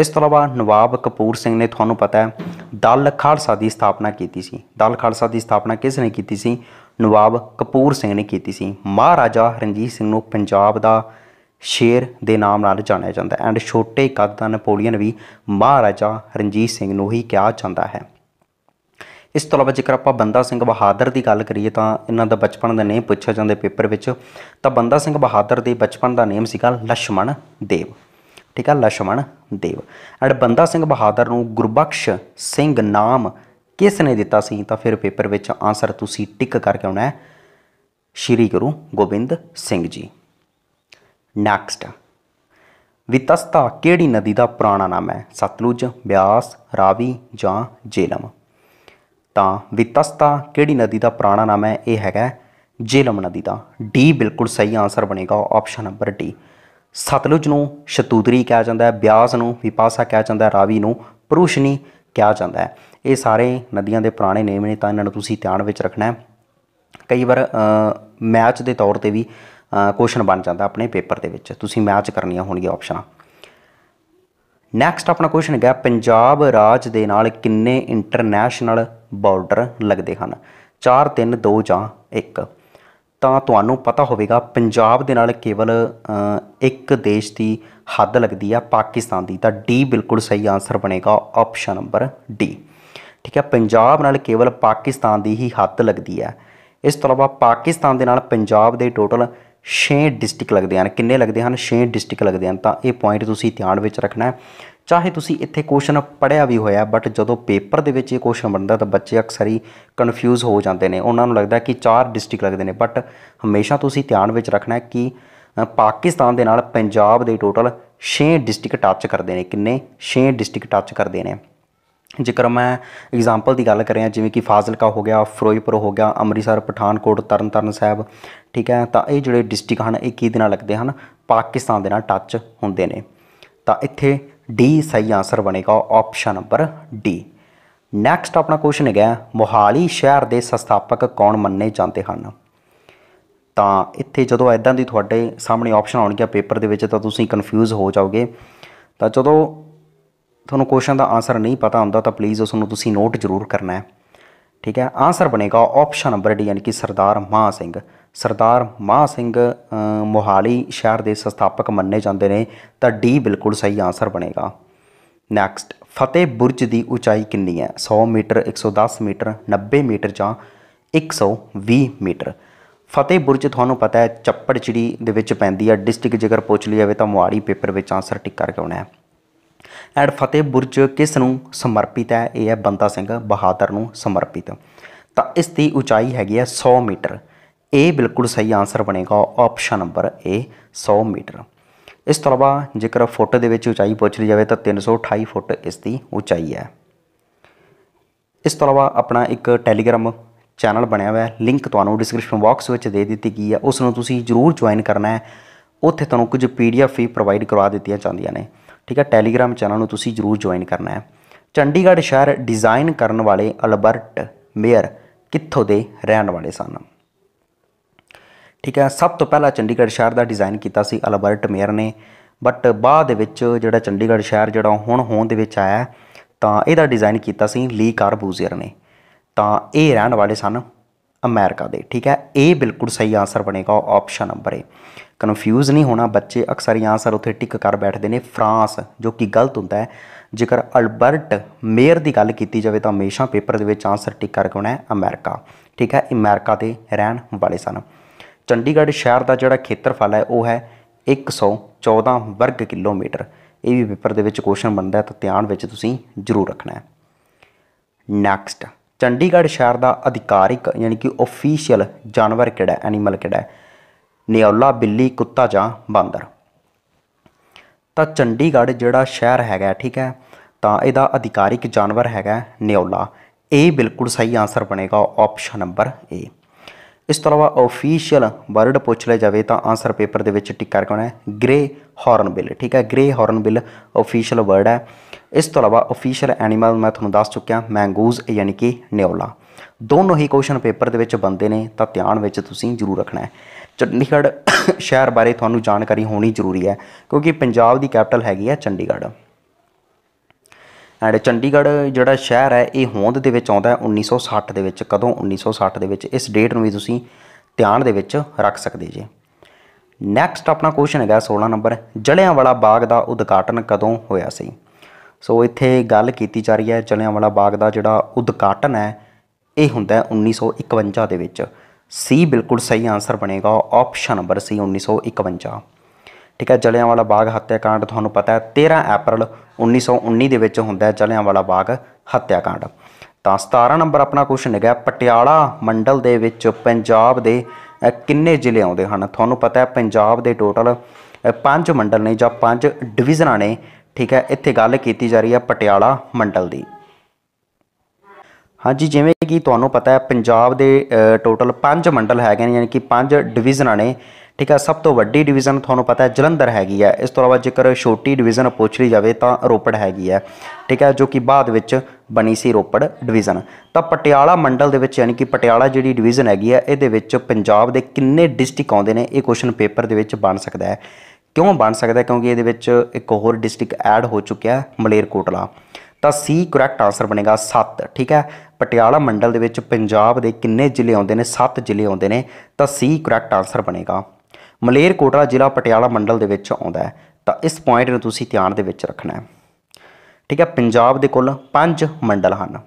ਇਸ ਤੋਂ ਬਾਅਦ ਨਵਾਬ ਕਪੂਰ ਸਿੰਘ ਨੇ ਤੁਹਾਨੂੰ ਪਤਾ ਹੈ ਦਲ ਖਾਲਸਾ ਦੀ ਸਥਾਪਨਾ ਕੀਤੀ ਸੀ ਦਲ ਖਾਲਸਾ ਦੀ ਸਥਾਪਨਾ ਕਿਸ ਨੇ ਕੀਤੀ ਸੀ ਨਵਾਬ ਕਪੂਰ ਸਿੰਘ ਨੇ ਕੀਤੀ ਸੀ ਮਹਾਰਾਜਾ ਰਣਜੀਤ ਸਿੰਘ ਨੂੰ ਪੰਜਾਬ ਦਾ ਸ਼ੇਰ ਦੇ ਨਾਮ ਨਾਲ ਜਾਣਿਆ ਜਾਂਦਾ ਐਂਡ ਛੋਟੇ ਕੱਦ ਦਾ ਨਪੋਲੀਅਨ ਵੀ ਮਹਾਰਾਜਾ ਰਣਜੀਤ ਸਿੰਘ ਨੂੰ ਹੀ ਕਿਹਾ ਜਾਂਦਾ ਹੈ ਇਸ ਤੋਂ ਇਲਾਵਾ ਜੇਕਰ ਆਪਾਂ ਬੰਦਾ ਸਿੰਘ ਬਹਾਦਰ ਦੀ ਗੱਲ ਕਰੀਏ ਤਾਂ ਇਹਨਾਂ ਦਾ ਬਚਪਨ ਦਾ ਨੇਮ ਪੁੱਛਿਆ ਜਾਂਦਾ ਪੇਪਰ ਵਿੱਚ ਤਾਂ ਬੰਦਾ ਸਿੰਘ ਬਹਾਦਰ ਦੇ ਬਚਪਨ ਦਾ ਨੇਮ ਸੀਗਾ ਲਸ਼ਮਣ ਦੇਵ ਠੀਕ ਹੈ ਲਸ਼ਮਣ ਦੇਵ ਐਂਡ ਬੰਦਾ ਸਿੰਘ ਬਹਾਦਰ ਨੂੰ ਗੁਰਬਖਸ਼ ਸਿੰਘ ਨਾਮ ਕਿਸ ਨੇ ਦਿੱਤਾ ਸੀ ਤਾਂ ਫਿਰ ਪੇਪਰ ਵਿੱਚ ਆਨਸਰ ਤੁਸੀਂ ਟਿਕ ਕਰਕੇ ਆਉਣਾ ਹੈ ਸ਼੍ਰੀ ਗੁਰੂ ਗੋਬਿੰਦ ਸਿੰਘ ਜੀ ਨੈਕਸਟ ਵਿਤਸਤਾ ਕਿਹੜੀ ਨਦੀ ਦਾ ਪੁਰਾਣਾ ਨਾਮ ਹੈ ਸਤਲੁਜ ਬਿਆਸ ਰਾਵੀ ਜਾਂ ਜੇਲਮ ਤਾਂ ਵਿਤਸਤਾ ਕਿਹੜੀ ਨਦੀ ਦਾ ਪੁਰਾਣਾ ਨਾਮ ਹੈ ਇਹ ਹੈਗਾ ਜੇਲਮ ਨਦੀ ਦਾ ਡੀ ਬਿਲਕੁਲ ਸਹੀ ਆਨਸਰ ਬਣੇਗਾ ਆਪਸ਼ਨ ਨੰਬਰ ਡੀ ਸਤਲੁਜ ਨੂੰ ਸ਼ਤੂਦਰੀ ਕਿਹਾ ਜਾਂਦਾ ਹੈ ਬਿਆਸ ਨੂੰ ਵਿਪਾਸਾ ਕਿਹਾ ਜਾਂਦਾ ਹੈ ਰਾਵੀ ਨੂੰ ਪਰੂਸ਼ਨੀ ਕਿਹਾ ਜਾਂਦਾ ਹੈ ਇਹ ਸਾਰੇ ਨਦੀਆਂ ਦੇ ਪੁਰਾਣੇ ਨੇਮ ਨੇ ਤਾਂ ਇਹਨਾਂ ਨੂੰ ਤੁਸੀਂ ਧਿਆਨ ਵਿੱਚ ਰੱਖਣਾ ਹੈ ਕਈ ਵਾਰ ਮੈਚ ਦੇ ਤੌਰ ਤੇ ਵੀ ਕੁਐਸਚਨ ਬਣ ਜਾਂਦਾ ਆਪਣੇ ਪੇਪਰ ਦੇ ਵਿੱਚ ਤੁਸੀਂ ਮੈਚ ਕਰਨੀਆਂ ਹੋਣਗੀਆਂ ਆਪਸ਼ਨਾਂ ਨੈਕਸਟ ਆਪਣਾ ਕੁਐਸਚਨ ਹੈ ਪੰਜਾਬ ਰਾਜ ਦੇ ਨਾਲ ਕਿੰਨੇ ਇੰਟਰਨੈਸ਼ਨਲ ਬਾਰਡਰ ਲੱਗਦੇ ਹਨ 4 3 2 ਜਾਂ 1 ਤਾਂ ਤੁਹਾਨੂੰ ਪਤਾ ਹੋਵੇਗਾ ਪੰਜਾਬ ਦੇ ਨਾਲ ਕੇਵਲ ਇੱਕ ਦੇਸ਼ ਦੀ ਹੱਦ ਲੱਗਦੀ ਆ ਪਾਕਿਸਤਾਨ ਦੀ ਤਾਂ ਡੀ ਬਿਲਕੁਲ ਸਹੀ ਆਨਸਰ ਬਣੇਗਾ ਆਪਸ਼ਨ ਨੰਬਰ ਡੀ ਠੀਕ ਹੈ ਪੰਜਾਬ ਨਾਲ ਕੇਵਲ ਪਾਕਿਸਤਾਨ ਦੀ ਹੀ ਹੱਦ ਲੱਗਦੀ ਆ ਇਸ ਤੋਂ ਇਲਾਵਾ ਪਾਕਿਸਤਾਨ ਦੇ ਨਾਲ ਪੰਜਾਬ ਦੇ ਟੋਟਲ 6 ਡਿਸਟ੍ਰਿਕਟ ਲੱਗਦੇ ਹਨ ਕਿੰਨੇ ਲੱਗਦੇ ਹਨ 6 ਡਿਸਟ੍ਰਿਕਟ ਲੱਗਦੇ ਹਨ ਤਾਂ ਇਹ ਪੁਆਇੰਟ ਤੁਸੀਂ ਧਿਆਨ ਵਿੱਚ ਰੱਖਣਾ ਹੈ ਚਾਹੇ ਤੁਸੀਂ ਇੱਥੇ ਕੁਐਸਚਨ ਪੜਿਆ ਵੀ ਹੋਇਆ ਬਟ ਜਦੋਂ ਪੇਪਰ ਦੇ ਵਿੱਚ ਇਹ ਕੁਐਸਚਨ ਬਣਦਾ ਤਾਂ ਬੱਚੇ ਅਕਸਰ ਹੀ ਕਨਫਿਊਜ਼ ਹੋ ਜਾਂਦੇ ਨੇ ਉਹਨਾਂ ਨੂੰ ਲੱਗਦਾ ਕਿ 4 ਡਿਸਟ੍ਰਿਕਟ ਲੱਗਦੇ ਨੇ ਬਟ ਹਮੇਸ਼ਾ ਤੁਸੀਂ ਧਿਆਨ ਵਿੱਚ ਰੱਖਣਾ ਹੈ ਕਿ ਪਾਕਿਸਤਾਨ ਦੇ ਨਾਲ ਪੰਜਾਬ ਦੇ ਟੋਟਲ 6 ਡਿਸਟ੍ਰਿਕਟ ਟੱਚ ਕਰਦੇ ਨੇ ਕਿੰਨੇ 6 ਡਿਸਟ੍ਰਿਕਟ ਟੱਚ ਕਰਦੇ ਨੇ ਜੇਕਰ ਮੈਂ ਐਗਜ਼ਾਮਪਲ ਦੀ ਗੱਲ ਕਰਿਆ ਜਿਵੇਂ ਕਿ ਫਾਜ਼ਿਲਕਾ ਹੋ ਗਿਆ ਫਰੋਈਪੁਰ ਹੋ ਗਿਆ ਅੰਮ੍ਰਿਤਸਰ ਪਠਾਨਕੋਟ ਤਰਨਤਾਰਨ ਸਾਹਿਬ ਠੀਕ ਹੈ ਤਾਂ ਇਹ ਜਿਹੜੇ ਡਿਸਟ੍ਰਿਕਟ ਹਨ ਇਹ ਦੇ ਨਾਲ ਲੱਗਦੇ ਹਨ ਪਾਕਿਸਤਾਨ ਦੇ ਨਾਲ ਟੱਚ ਹੁੰਦੇ ਨੇ ਤਾਂ ਇੱਥੇ ਡੀ ਸਹੀ ਆਨਸਰ ਬਣੇਗਾ ਆਪਸ਼ਨ ਨੰਬਰ ਡੀ ਨੈਕਸਟ ਆਪਣਾ ਕੁਐਸਚਨ ਹੈਗਾ ਮੋਹਾਲੀ ਸ਼ਹਿਰ ਦੇ ਸੰਸਥਾਪਕ ਕੌਣ ਮੰਨੇ ਜਾਂਦੇ ਹਨ ਤਾਂ ਇੱਥੇ ਜਦੋਂ ਐਦਾਂ ਦੀ ਤੁਹਾਡੇ ਸਾਹਮਣੇ ਆਪਸ਼ਨ ਆਉਣਗੇ ਪੇਪਰ ਦੇ ਵਿੱਚ ਤਾਂ ਤੁਸੀਂ ਕਨਫਿਊਜ਼ ਹੋ ਜਾਓਗੇ ਤਾਂ ਜਦੋਂ ਤੁਹਾਨੂੰ ਕੁਐਸਚਨ ਦਾ ਆਨਸਰ ਨਹੀਂ ਪਤਾ ਹੁੰਦਾ ਤਾਂ ਪਲੀਜ਼ ਉਸ ਨੂੰ ਤੁਸੀਂ ਨੋਟ ਜ਼ਰੂਰ ਕਰਨਾ ਹੈ ਠੀਕ ਹੈ ਆਨਸਰ ਬਣੇਗਾ ਆਪਸ਼ਨ ਨੰਬਰ ਡੀ ਯਾਨੀ ਕਿ ਸਰਦਾਰ ਮਾਹ ਸਿੰਘ ਸਰਦਾਰ ਮਾਹ ਸਿੰਘ ਮੋਹਾਲੀ ਸ਼ਹਿਰ ਦੇ ਸਥਾਪਕ ਮੰਨੇ ਜਾਂਦੇ ਨੇ ਤਾਂ ਡੀ ਬਿਲਕੁਲ ਸਹੀ ਆਨਸਰ ਬਣੇਗਾ ਨੈਕਸਟ ਫਤਿਹ ਬੁਰਜ ਦੀ ਉਚਾਈ ਕਿੰਨੀ ਹੈ 100 ਮੀਟਰ 110 ਮੀਟਰ 90 ਮੀਟਰ ਜਾਂ 120 ਮੀਟਰ ਫਤਿਹ ਬੁਰਜ ਤੁਹਾਨੂੰ ਪਤਾ ਹੈ ਚੱਪੜ ਚਿੜੀ ਦੇ ਵਿੱਚ ਪੈਂਦੀ ਹੈ ਡਿਸਟ੍ਰਿਕਟ ਜੇਕਰ ਪੁੱਛ ਲਈ ਜਾਵੇ ਤਾਂ ਮੋਹਾਲੀ ਪੇਪਰ ਵਿੱਚ ਆਨਸਰ ਟਿਕ ਕਰਕੇ ਆਉਣਾ ਹੈ ਐਡ ਫਤਿਹ ਬੁਰਜ ਕਿਸ ਨੂੰ ਸਮਰਪਿਤ ਹੈ ਇਹ ਹੈ ਬੰਦਾ ਸਿੰਘ ਬਹਾਦਰ ਨੂੰ ਸਮਰਪਿਤ ਤਾਂ ਇਸ ਦੀ ਉਚਾਈ ਹੈਗੀ ਹੈ 100 ਮੀਟਰ ਇਹ ਬਿਲਕੁਲ ਸਹੀ ਆਨਸਰ ਬਣੇਗਾ ਆਪਸ਼ਨ ਨੰਬਰ ਏ 100 ਮੀਟਰ ਇਸ ਤੋਂ ਬਾਅਦ ਜੇਕਰ ਫੁੱਟ ਦੇ ਵਿੱਚ ਉਚਾਈ ਪੁੱਛ ਲਈ ਜਾਵੇ ਤਾਂ 328 ਫੁੱਟ ਇਸ ਦੀ ਉਚਾਈ ਹੈ ਇਸ ਤੋਂ ਬਾਅਦ ਆਪਣਾ ਇੱਕ ਟੈਲੀਗ੍ਰਾਮ ਚੈਨਲ ਬਣਿਆ ਹੋਇਆ ਹੈ ਲਿੰਕ ਤੁਹਾਨੂੰ ਡਿਸਕ੍ਰਿਪਸ਼ਨ ਬਾਕਸ ਵਿੱਚ ਦੇ ਦਿੱਤੀ ਗਈ ਹੈ ਉਸ ਨੂੰ ਤੁਸੀਂ ਜ਼ਰੂਰ ਜੁਆਇਨ ਕਰਨਾ ਹੈ ਉੱਥੇ ਤੁਹਾਨੂੰ ਕੁਝ ਪੀਡੀਐਫ ਵੀ ਪ੍ਰੋਵਾਈਡ ਕਰਵਾ ਦਿੱਤੀਆਂ ਜਾਂਦੀਆਂ ਨੇ ਠੀਕ ਹੈ ਟੈਲੀਗ੍ਰਾਮ ਚੈਨਲ ਨੂੰ ਤੁਸੀਂ ਜ਼ਰੂਰ ਜੁਆਇਨ ਕਰਨਾ ਹੈ ਚੰਡੀਗੜ੍ਹ ਸ਼ਹਿਰ ਡਿਜ਼ਾਈਨ ਕਰਨ ਵਾਲੇ ਅਲਬਰਟ ਮੇਅਰ ਕਿੱਥੋਂ ਦੇ ਰਹਿਣ ਵਾਲੇ ਸਨ ਠੀਕ ਹੈ ਸਭ ਤੋਂ ਪਹਿਲਾਂ ਚੰਡੀਗੜ੍ਹ ਸ਼ਹਿਰ ਦਾ ਡਿਜ਼ਾਈਨ ਕੀਤਾ ਸੀ ਅਲਬਰਟ ਮੇਅਰ ਨੇ ਬਟ ਬਾਅਦ ਵਿੱਚ ਜਿਹੜਾ ਚੰਡੀਗੜ੍ਹ ਸ਼ਹਿਰ ਜਿਹੜਾ ਹੁਣ ਹੋਂਦ ਦੇ ਵਿੱਚ ਆਇਆ ਤਾਂ ਇਹਦਾ ਡਿਜ਼ਾਈਨ ਕੀਤਾ ਸੀ ਲੀ ਕਾਰਬੂਜ਼ੀਅਰ ਨੇ ਤਾਂ ਇਹ ਰਹਿਣ ਵਾਲੇ ਸਨ ਅਮਰੀਕਾ ਦੇ ਠੀਕ ਹੈ ਇਹ ਬਿਲਕੁਲ ਸਹੀ ਆਨਸਰ ਬਣੇਗਾ ਆਪਸ਼ਨ ਨੰਬਰ ਏ ਕਨਫਿਊਜ਼ ਨਹੀਂ ਹੋਣਾ ਬੱਚੇ ਅਕਸਰ ਇਹ ਆਨਸਰ ਉੱਥੇ ਟਿਕ ਕਰ ਬੈਠਦੇ ਨੇ ਫਰਾਂਸ ਜੋ ਕਿ ਗਲਤ ਹੁੰਦਾ ਹੈ ਜੇਕਰ ਅਲਬਰਟ ਮੇਅਰ ਦੀ ਗੱਲ ਕੀਤੀ ਜਾਵੇ ਤਾਂ ਹਮੇਸ਼ਾ ਪੇਪਰ ਦੇ ਵਿੱਚ ਆਨਸਰ ਟਿਕ ਕਰ ਗੋਣਾ ਹੈ ਅਮਰੀਕਾ ਠੀਕ ਹੈ ਅਮਰੀਕਾ ਦੇ ਰਹਿਣ ਵਾਲੇ ਸਨ ਚੰਡੀਗੜ੍ਹ ਸ਼ਹਿਰ ਦਾ ਜਿਹੜਾ ਖੇਤਰਫਲ ਹੈ ਉਹ ਹੈ 114 ਵਰਗ ਕਿਲੋਮੀਟਰ ਇਹ ਵੀ ਪੇਪਰ ਦੇ ਵਿੱਚ ਕੁਐਸਚਨ ਬਣਦਾ ਹੈ ਤਾਂ ਧਿਆਨ ਵਿੱਚ ਤੁਸੀਂ ਜ਼ਰੂਰ ਰੱਖਣਾ ਹੈ ਨੈਕਸਟ ਚੰਡੀਗੜ੍ਹ ਸ਼ਹਿਰ ਦਾ ਅਧਿਕਾਰਿਕ ਯਾਨੀ ਕਿ ਅਫੀਸ਼ੀਅਲ ਜਾਨਵਰ ਕਿਹੜਾ ਐਨੀਮਲ ਕਿਹੜਾ ਨਿਓਲਾ ਬਿੱਲੀ ਕੁੱਤਾ ਜਾਂ ਬਾਂਦਰ ਤਾਂ ਚੰਡੀਗੜ੍ਹ ਜਿਹੜਾ ਸ਼ਹਿਰ ਹੈਗਾ ਠੀਕ ਹੈ ਤਾਂ ਇਹਦਾ ਅਧਿਕਾਰਿਕ ਜਾਨਵਰ ਹੈਗਾ ਨਿਓਲਾ ਇਹ ਬਿਲਕੁਲ ਸਹੀ ਆਨਸਰ ਬਣੇਗਾ ਆਪਸ਼ਨ ਨੰਬਰ ਏ ਇਸ ਤੋਂ ਇਲਾਵਾ ਆਫੀਸ਼ੀਅਲ ਵਰਡ ਪੁੱਛ ਲਿਆ ਜਾਵੇ ਤਾਂ ਆਨਸਰ ਪੇਪਰ ਦੇ ਵਿੱਚ ਟਿੱਕ ਕਰਨਾ ਹੈ ਗ੍ਰੇ ਬਿਲ ਠੀਕ ਹੈ ਗ੍ਰੇ ਬਿਲ ਆਫੀਸ਼ੀਅਲ ਵਰਡ ਹੈ ਇਸ ਤੋਂ ਇਲਾਵਾ ਆਫੀਸ਼ੀਅਲ ਐਨੀਮਲ ਮੈਂ ਤੁਹਾਨੂੰ ਦੱਸ ਚੁੱਕਿਆ ਮੈਂਗੂਜ਼ ਯਾਨੀ ਕਿ ਨਿਓਲਾ ਦੋਨੋਂ ਹੀ ਕੁਐਸਚਨ ਪੇਪਰ ਦੇ ਵਿੱਚ ਬੰਦੇ ਨੇ ਤਾਂ ਧਿਆਨ ਵਿੱਚ ਤੁਸੀਂ ਜ਼ਰੂਰ ਰੱਖਣਾ ਹੈ ਚੰਡੀਗੜ੍ਹ ਸ਼ਹਿਰ ਬਾਰੇ ਤੁਹਾਨੂੰ ਜਾਣਕਾਰੀ ਹੋਣੀ ਜ਼ਰੂਰੀ ਹੈ ਕਿਉਂਕਿ ਪੰਜਾਬ ਦੀ ਕੈਪੀਟਲ ਹੈਗੀ ਹੈ ਚੰਡੀਗੜ੍ਹ ਐਂਡ ਚੰਡੀਗੜ੍ਹ ਜਿਹੜਾ ਸ਼ਹਿਰ ਹੈ ਇਹ ਹੋਂਦ ਦੇ ਵਿੱਚ ਆਉਂਦਾ 1960 ਦੇ ਵਿੱਚ ਕਦੋਂ 1960 ਦੇ ਵਿੱਚ ਇਸ ਡੇਟ ਨੂੰ ਵੀ ਤੁਸੀਂ ਧਿਆਨ ਦੇ ਵਿੱਚ ਰੱਖ ਸਕਦੇ ਜੇ ਨੈਕਸਟ ਆਪਣਾ ਕੁਐਸਚਨ ਹੈਗਾ 16 ਨੰਬਰ ਜਲਿਆਂਵਾਲਾ ਬਾਗ ਦਾ ਉਦਘਾਟਨ ਕਦੋਂ ਹੋਇਆ ਸੀ ਸੋ ਇੱਥੇ ਗੱਲ ਕੀਤੀ ਜਾ ਰਹੀ ਹੈ ਜਲਿਆਂਵਾਲਾ ਬਾਗ ਦਾ ਜਿਹੜਾ ਉਦਘਾਟਨ ਹੈ ਇਹ ਹੁੰਦਾ 1951 ਦੇ ਵਿੱਚ ਸੀ ਬਿਲਕੁਲ ਸਹੀ ਆਨਸਰ ਬਣੇਗਾ ਆਪਸ਼ਨ ਨੰਬਰ ਸੀ 1951 ਠੀਕ ਹੈ ਜਲਿਆਂਵਾਲਾ ਬਾਗ ਹੱਤਿਆਕਾਂਡ ਤੁਹਾਨੂੰ ਪਤਾ ਹੈ 13 ਅਪ੍ਰੈਲ 1919 ਦੇ ਵਿੱਚ ਹੁੰਦਾ ਹੈ ਜਲਿਆਂਵਾਲਾ ਬਾਗ ਹੱਤਿਆਕਾਂਡ ਤਾਂ 17 ਨੰਬਰ ਆਪਣਾ ਕੁਐਸਚਨ ਹੈਗਾ ਪਟਿਆਲਾ ਮੰਡਲ ਦੇ ਵਿੱਚ ਪੰਜਾਬ ਦੇ ਕਿੰਨੇ ਜ਼ਿਲ੍ਹੇ ਆਉਂਦੇ ਹਨ ਤੁਹਾਨੂੰ ਪਤਾ ਹੈ ਪੰਜਾਬ ਦੇ ਟੋਟਲ ਪੰਜ ਮੰਡਲ ਨੇ ਜਾਂ ਪੰਜ ਡਿਵੀਜ਼ਨਾਂ ਨੇ ਠੀਕ ਹੈ ਇੱਥੇ ਗੱਲ ਕੀਤੀ ਜਾ ਰਹੀ ਹੈ ਪਟਿਆਲਾ ਮੰਡਲ ਦੀ ਹਾਂਜੀ ਜਿਵੇਂ ਕਿ ਤੁਹਾਨੂੰ ਪਤਾ ਹੈ ਪੰਜਾਬ ਦੇ ਟੋਟਲ 5 ਮੰਡਲ ਹੈਗੇ ਨੇ ਯਾਨੀ ਕਿ 5 ਡਿਵੀਜ਼ਨਾਂ ਨੇ ਠੀਕ ਹੈ ਸਭ ਤੋਂ ਵੱਡੀ ਡਿਵੀਜ਼ਨ ਤੁਹਾਨੂੰ ਪਤਾ ਹੈ ਜਲੰਧਰ ਹੈਗੀ ਹੈ ਇਸ ਤੋਂ ਇਲਾਵਾ ਜੇਕਰ ਛੋਟੀ ਡਿਵੀਜ਼ਨ ਪੁੱਛ ਲਈ ਜਾਵੇ ਤਾਂ ਰੋਪੜ ਹੈਗੀ ਹੈ ਠੀਕ ਹੈ ਜੋ ਕਿ ਬਾਅਦ ਵਿੱਚ ਬਣੀ ਸੀ ਰੋਪੜ ਡਿਵੀਜ਼ਨ ਤਾਂ ਪਟਿਆਲਾ ਮੰਡਲ ਦੇ ਵਿੱਚ ਯਾਨੀ ਕਿ ਪਟਿਆਲਾ ਜਿਹੜੀ ਡਿਵੀਜ਼ਨ ਹੈਗੀ ਹੈ ਇਹਦੇ ਵਿੱਚ ਪੰਜਾਬ ਦੇ ਕਿੰਨੇ ਡਿਸਟ੍ਰਿਕਟ ਆਉਂਦੇ ਨੇ ਇਹ ਕੁਐਸਚਨ ਪੇਪਰ ਦੇ ਵਿੱਚ ਬਣ ਸਕਦਾ ਹੈ ਕਿਉਂ ਬਣ ਸਕਦਾ ਕਿਉਂਕਿ ਇਹਦੇ ਵਿੱਚ ਇੱਕ ਹੋਰ ਡਿਸਟ੍ਰਿਕਟ ਐਡ ਹੋ ਚੁੱਕਿਆ ਮਲੇਰਕੋਟਲਾ ਤਾਂ ਸੀ ਕਰੈਕਟ ਆਨਸਰ ਬਣੇਗਾ 7 ਠੀਕ ਹੈ ਪਟਿਆਲਾ ਮੰਡਲ ਦੇ ਵਿੱਚ ਪੰਜਾਬ ਦੇ ਕਿੰਨੇ ਜ਼ਿਲ੍ਹੇ ਆਉਂਦੇ ਨੇ 7 ਜ਼ਿਲ੍ਹੇ ਆਉਂਦੇ ਨੇ ਤਾਂ ਸੀ ਕਰੈਕਟ ਆਨਸਰ ਬਣੇਗਾ ਮਲੇਰਕੋਟਲਾ ਜ਼ਿਲ੍ਹਾ ਪਟਿਆਲਾ ਮੰਡਲ ਦੇ ਵਿੱਚ ਆਉਂਦਾ ਹੈ ਤਾਂ ਇਸ ਪੁਆਇੰਟ ਨੂੰ ਤੁਸੀਂ ਧਿਆਨ ਦੇ ਵਿੱਚ ਰੱਖਣਾ ਹੈ ਠੀਕ ਹੈ ਪੰਜਾਬ ਦੇ ਕੁੱਲ 5 ਮੰਡਲ ਹਨ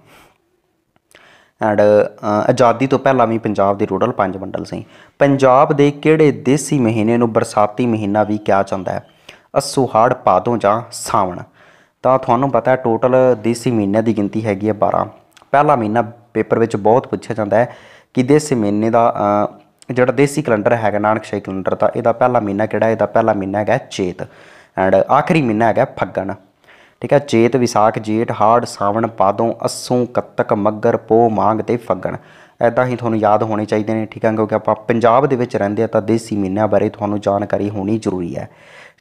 ਐਂਡ ਆਜ਼ਾਦੀ ਤੋਂ ਪਹਿਲਾਂ ਵੀ ਪੰਜਾਬ ਦੇ ਰੂਰਲ ਪੰਜ ਮੰਡਲ ਸੀ ਪੰਜਾਬ ਦੇ ਕਿਹੜੇ ਦੇਸੀ ਮਹੀਨੇ ਨੂੰ ਬਰਸਾਤੀ ਮਹੀਨਾ ਵੀ ਕਿਹਾ ਜਾਂਦਾ ਹੈ ਅਸੂਹਾੜ ਪਾਦੋਂ ਜਾਂ ਸਾਵਣ ਤਾਂ ਤੁਹਾਨੂੰ ਪਤਾ ਹੈ ਟੋਟਲ ਦੇਸੀ ਮਹੀਨੇ ਦੀ ਗਿਣਤੀ ਹੈਗੀ ਹੈ 12 ਪਹਿਲਾ ਮਹੀਨਾ ਪੇਪਰ ਵਿੱਚ ਬਹੁਤ ਪੁੱਛਿਆ ਜਾਂਦਾ ਹੈ ਕਿ ਦੇਸੀ ਮਹੀਨੇ ਦਾ ਜਿਹੜਾ ਦੇਸੀ ਕੈਲੰਡਰ ਹੈਗਾ ਨਾਨਕਸ਼ਾਹੀ ਕੈਲੰਡਰ ਤਾਂ ਇਹਦਾ ਪਹਿਲਾ ਮਹੀਨਾ ਕਿਹੜਾ ਇਹਦਾ ਪਹਿਲਾ ਮਹੀਨਾ ਹੈਗਾ ਚੇਤ ਐਂਡ ਆਖਰੀ ਮਹੀਨਾ ਹੈਗਾ ਫੱਗਣ ਠੀਕ ਹੈ ਚੇਤ ਵਿਸਾਖ ਜੇਠ ਹਾੜ ਸਾਵਣ ਪਾਦੋਂ ਅਸੂ ਕੱਤਕ ਮੱਗਰ ਪੋ ਮਾਂਗ ਤੇ ਫੱਗਣ ਐਦਾਂ ਹੀ ਤੁਹਾਨੂੰ ਯਾਦ ਹੋਣੇ ਚਾਹੀਦੇ ਨੇ ਠੀਕ ਹੈ ਕਿਉਂਕਿ ਆਪਾਂ ਪੰਜਾਬ ਦੇ ਵਿੱਚ ਰਹਿੰਦੇ ਆ ਤਾਂ ਦੇਸੀ ਮਹੀਨਿਆਂ ਬਾਰੇ ਤੁਹਾਨੂੰ ਜਾਣਕਾਰੀ ਹੋਣੀ ਜ਼ਰੂਰੀ ਹੈ